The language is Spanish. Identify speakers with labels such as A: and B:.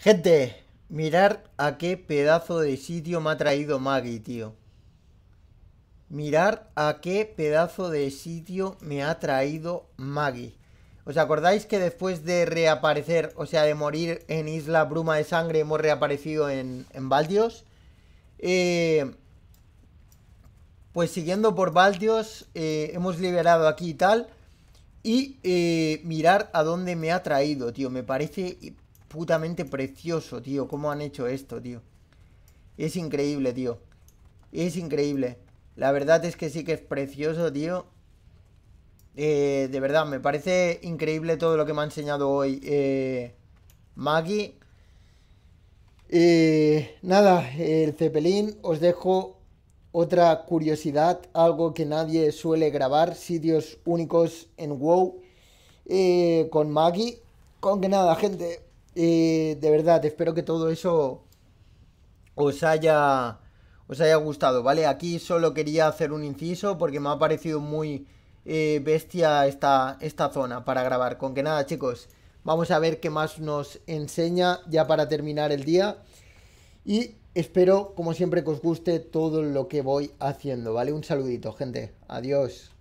A: Gente, mirad a qué pedazo de sitio me ha traído Maggie, tío. Mirad a qué pedazo de sitio me ha traído Maggie. ¿Os acordáis que después de reaparecer, o sea, de morir en Isla Bruma de Sangre, hemos reaparecido en, en Baldios? Eh, pues siguiendo por Baldios, eh, hemos liberado aquí y tal. Y eh, mirar a dónde me ha traído, tío. Me parece putamente precioso, tío. ¿Cómo han hecho esto, tío? Es increíble, tío. Es increíble. La verdad es que sí que es precioso, tío. Eh, de verdad, me parece increíble todo lo que me ha enseñado hoy eh, Maggie. Eh, nada, el Cepelín, os dejo otra curiosidad, algo que nadie suele grabar, sitios únicos en WoW eh, con Maggie. Con que nada, gente, eh, de verdad, espero que todo eso os haya, os haya gustado, ¿vale? Aquí solo quería hacer un inciso porque me ha parecido muy eh, bestia esta, esta zona para grabar. Con que nada, chicos, vamos a ver qué más nos enseña ya para terminar el día. Y espero, como siempre, que os guste todo lo que voy haciendo, ¿vale? Un saludito, gente. Adiós.